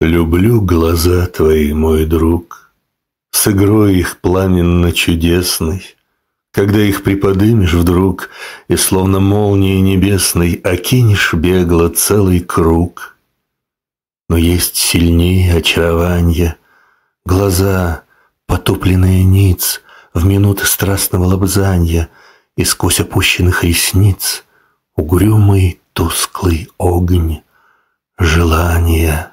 Люблю глаза твои, мой друг, С игрой их пламенно-чудесной, Когда их приподымешь вдруг И словно молнией небесной Окинешь бегло целый круг. Но есть сильнее очарования Глаза, потупленные ниц, В минуты страстного лобзанья И сквозь опущенных ресниц Угрюмый тусклый огонь желания.